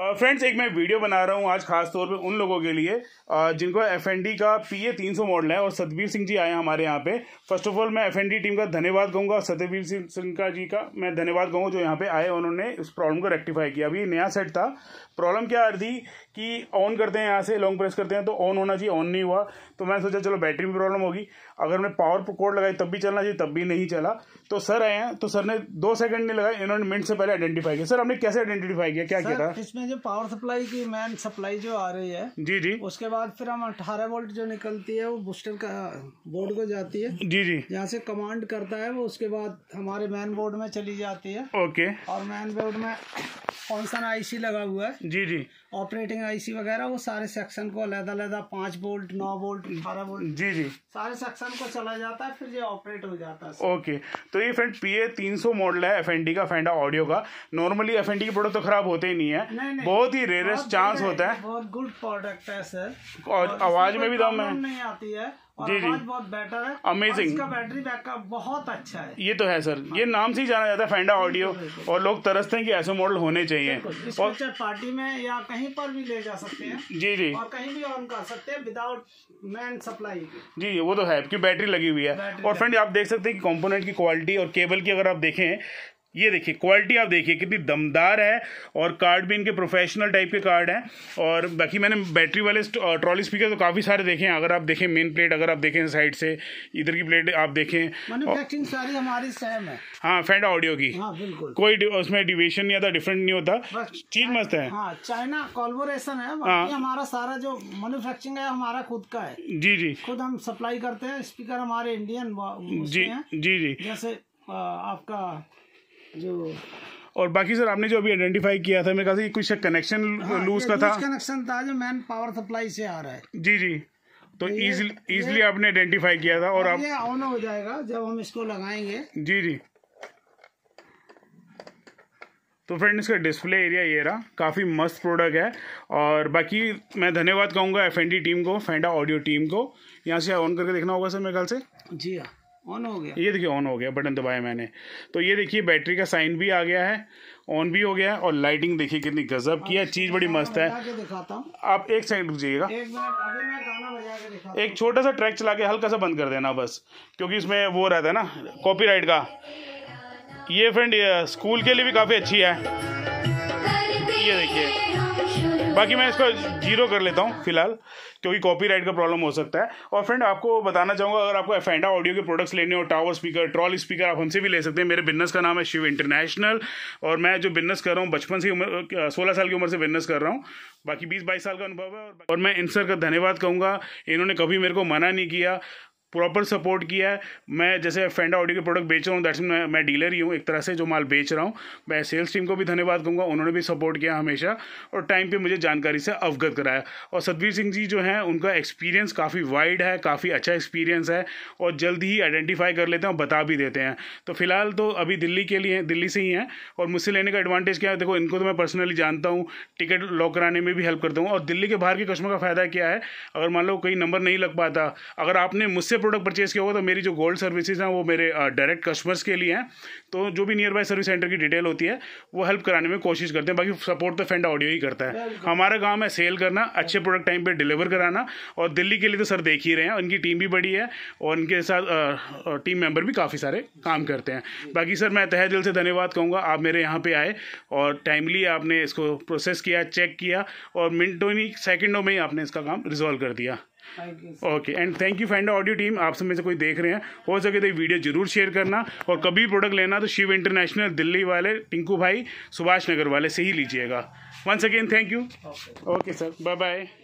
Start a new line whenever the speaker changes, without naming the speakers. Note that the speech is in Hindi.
फ्रेंड्स uh, एक मैं वीडियो बना रहा हूँ आज खास तौर पे उन लोगों के लिए uh, जिनको एफ का पी ए तीन मॉडल है और सतबीर सिंह जी आए हमारे यहाँ पे फर्स्ट ऑफ ऑल मैं एफ टीम का धन्यवाद कहूँगा और सतबीर सिंह सिंह का जी का मैं धन्यवाद कहूँगा जो यहाँ पे आए उन्होंने उस प्रॉब्लम को रेक्टिफाई किया अभी नया सेट था प्रॉब्लम क्या आ रही कि ऑन करते हैं यहाँ से लॉन्ग प्रेस करते हैं तो ऑन होना चाहिए ऑन नहीं हुआ तो मैंने सोचा चलो बैटरी में प्रॉब्लम होगी अगर मैं पावर कोड लगाई तब भी चलना चाहिए तब भी नहीं चला तो सर आए हैं तो सर ने दो सेकंड नहीं लगाए इन्होंने मिनट से पहले आइडेंटिफाई किया सर हमने कैसे आइडेंटिफाई किया क्या किया था
जो पावर सप्लाई की मेन सप्लाई जो आ रही है जी जी उसके बाद फिर हम 18 वोल्ट जो निकलती है वो बूस्टर का बोर्ड को जाती है जी जी यहाँ से कमांड करता है वो उसके बाद हमारे मेन बोर्ड में चली जाती है ओके और मेन बोर्ड में फंक्शन आईसी लगा हुआ है जी जी ऑपरेटिंग आईसी वगैरह वो सारे सेक्शन को अलहदा अलहदा पांच वोल्ट नौ वोल्ट बारह वोल्ट जी जी सारे सेक्शन को चला जाता है फिर ये ऑपरेट हो जाता है ओके तो ये फ्रेंड
पी ए तीन सौ मॉडल है एफ का फेंडा ऑडियो का नॉर्मली एफ के प्रोडक्ट तो खराब होते ही नहीं है नहीं, नहीं, बहुत ही रेयरेस्ट चांस होता है
बहुत गुड प्रोडक्ट है सर और आवाज में भी दम है नहीं आती है जी जी बहुत बेटर है अमेजिंग इसका बैटरी बैकअप बहुत अच्छा है
ये तो है सर ये नाम से ही जाना जाता है फेंडा ऑडियो और लोग तरसते हैं कि ऐसे मॉडल होने चाहिए और
पार्टी में या कहीं पर भी ले जा सकते हैं जी जी और कहीं भी ऑन कर सकते हैं विदाउट मैन सप्लाई
जी वो तो है क्योंकि बैटरी लगी हुई है और फ्रेंड आप देख सकते हैं कि कॉम्पोनेंट की क्वालिटी और केबल की अगर आप देखें ये देखिए क्वालिटी आप देखिए कितनी दमदार है और कार्ड भी इनके प्रोफेशनल टाइप के कार्ड हैं और बाकी मैंने बैटरी वाले ट्रॉली स्पीकर तो काफ़ी सारे देखे हैं अगर आप देखें मेन प्लेट अगर आप देखें साइड से इधर की प्लेट आप देखें मैन्युफैक्चरिंग
सारी हमारी सेम है
हाँ फैंड ऑडियो की हाँ, बिल्कुल कोई उसमें डिवेशन नहीं आता डिफरेंट नहीं होता चीज़ हाँ, मस्त है
चाइना हाँ, कॉलबोरेशन है हाँ। हमारा सारा जो मैनुफेक्चरिंग है हमारा खुद का है जी जी खुद हम सप्लाई करते हैं स्पीकर हमारे इंडियन जी जी जी जैसे आपका जो
और बाकी सर आपने जो अभी आइडेंटिफाई किया था मेरे ख्याल से कुछ कनेक्शन हाँ, लूज का था
कनेक्शन था जो मैन पावर सप्लाई से आ रहा है
जी जी तो इजिली इजिली आपने आइडेंटिफाई किया था और आप ये
ऑन हो जाएगा जब हम इसको लगाएंगे
जी जी तो फ्रेंड्स इसका डिस्प्ले एरिया ये रहा काफ़ी मस्त प्रोडक्ट है और बाकी मैं धन्यवाद कहूँगा एफ टीम को फेंडा ऑडियो टीम को यहाँ से ऑन करके देखना होगा सर मेरे ख्याल से जी हाँ ऑन हो गया ये देखिए ऑन हो गया बटन दबाया मैंने तो ये देखिए बैटरी का साइन भी आ गया है ऑन भी हो गया और लाइटिंग देखिए कितनी गजब की है अच्छा, चीज बड़ी मस्त है आप एक सेकंड रुक जाइएगा एक छोटा सा ट्रैक चला के हल्का सा बंद कर देना बस क्योंकि इसमें वो रहता है ना कॉपीराइट का ये फ्रेंड स्कूल के लिए भी काफ़ी अच्छी है ये देखिए बाकी मैं इसको जीरो कर लेता हूँ फिलहाल क्योंकि कॉपीराइट का प्रॉब्लम हो सकता है और फ्रेंड आपको बताना चाहूँगा अगर आपको एफेंडा ऑडियो के प्रोडक्ट्स लेने हो टावर स्पीकर ट्रॉल स्पीकर आप हमसे भी ले सकते हैं मेरे बिजनेस का नाम है शिव इंटरनेशनल और मैं जो बिजनेस कर रहा हूँ बचपन से उम्र सोलह साल की उम्र से बिजनेस कर रहा हूँ बाकी बीस बाईस साल का अनुभव है और मैं इन सर का धन्यवाद कहूँगा इन्होंने कभी मेरे को मना नहीं किया प्रॉपर सपोर्ट किया है मैं जैसे फेंडा ऑडियो के प्रोडक्ट बेच रहा हूँ दैट्स मैं मैं डीलर ही हूँ एक तरह से जो माल बेच रहा हूँ मैं सेल्स टीम को भी धन्यवाद कहूँगा उन्होंने भी सपोर्ट किया हमेशा और टाइम पे मुझे जानकारी से अवगत कराया और सतबीर सिंह जी जो हैं उनका एक्सपीरियंस काफ़ी वाइड है काफ़ी अच्छा एक्सपीरियंस है और जल्द ही आइडेंटिफाई कर लेते हैं और बता भी देते हैं तो फिलहाल तो अभी दिल्ली के लिए दिल्ली से ही हैं और मुझसे लेने का एडवांटेज क्या है देखो इनको तो मैं पर्सनली जानता हूँ टिकट लॉक कराने में भी हेल्प करता हूँ और दिल्ली के बाहर के कस्टमर का फ़ायदा क्या है अगर मान लो कहीं नंबर नहीं लग पाता अगर आपने मुझसे प्रोडक्ट परचेज किया होगा तो मेरी जो गोल्ड सर्विसेज हैं वो मेरे डायरेक्ट कस्टमर्स के लिए हैं तो जो भी नियर बाय सर्विस सेंटर की डिटेल होती है वो हेल्प कराने में कोशिश करते हैं बाकी सपोर्ट तो फेंड ऑडियो ही करता है हमारा काम है सेल करना अच्छे प्रोडक्ट टाइम पर डिलीवर कराना और दिल्ली के लिए तो सर देख ही रहे हैं उनकी टीम भी बड़ी है और उनके साथ टीम मेम्बर भी काफ़ी सारे काम करते हैं बाकी सर मैं तह दिल से धन्यवाद कहूँगा आप मेरे यहाँ पर आए और टाइमली आपने इसको प्रोसेस किया चेक किया और मिनटों ही सेकेंडों में ही आपने इसका काम रिजॉल्व कर दिया okay and thank you friend audio team आप सब में से कोई देख रहे हैं हो सके तो वीडियो जरूर शेयर करना और कभी प्रोडक्ट लेना तो शिव इंटरनेशनल दिल्ली वाले टिंकू भाई सुभाष नगर वाले से ही लीजिएगा once again thank you okay sir bye bye